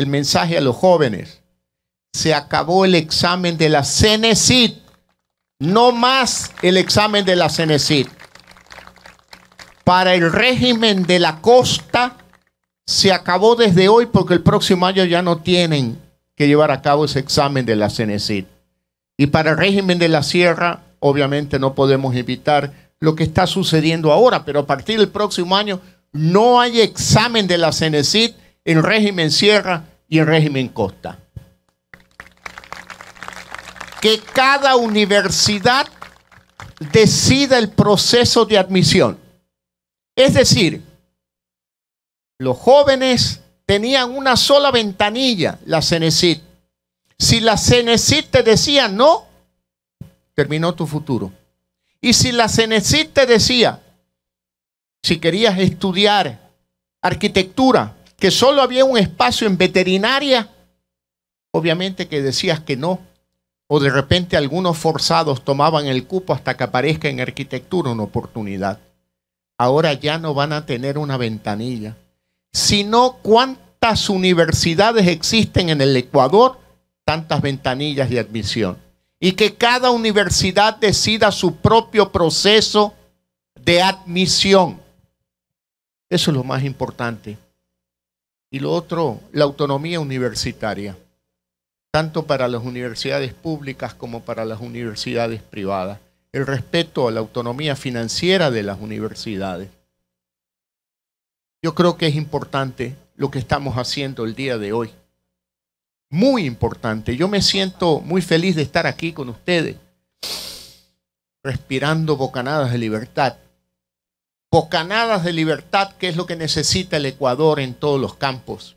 el mensaje a los jóvenes. Se acabó el examen de la cenecit No más el examen de la cenecit Para el régimen de la costa se acabó desde hoy porque el próximo año ya no tienen que llevar a cabo ese examen de la cenecit Y para el régimen de la sierra, obviamente no podemos evitar lo que está sucediendo ahora, pero a partir del próximo año no hay examen de la cenecit en régimen sierra y el régimen Costa. Que cada universidad decida el proceso de admisión. Es decir, los jóvenes tenían una sola ventanilla, la Cenecit. Si la Cenecit te decía no, terminó tu futuro. Y si la Cenecit te decía, si querías estudiar arquitectura, que solo había un espacio en veterinaria, obviamente que decías que no. O de repente algunos forzados tomaban el cupo hasta que aparezca en arquitectura una oportunidad. Ahora ya no van a tener una ventanilla. Sino cuántas universidades existen en el Ecuador, tantas ventanillas de admisión. Y que cada universidad decida su propio proceso de admisión. Eso es lo más importante. Y lo otro, la autonomía universitaria, tanto para las universidades públicas como para las universidades privadas. El respeto a la autonomía financiera de las universidades. Yo creo que es importante lo que estamos haciendo el día de hoy. Muy importante. Yo me siento muy feliz de estar aquí con ustedes, respirando bocanadas de libertad bocanadas de libertad que es lo que necesita el Ecuador en todos los campos.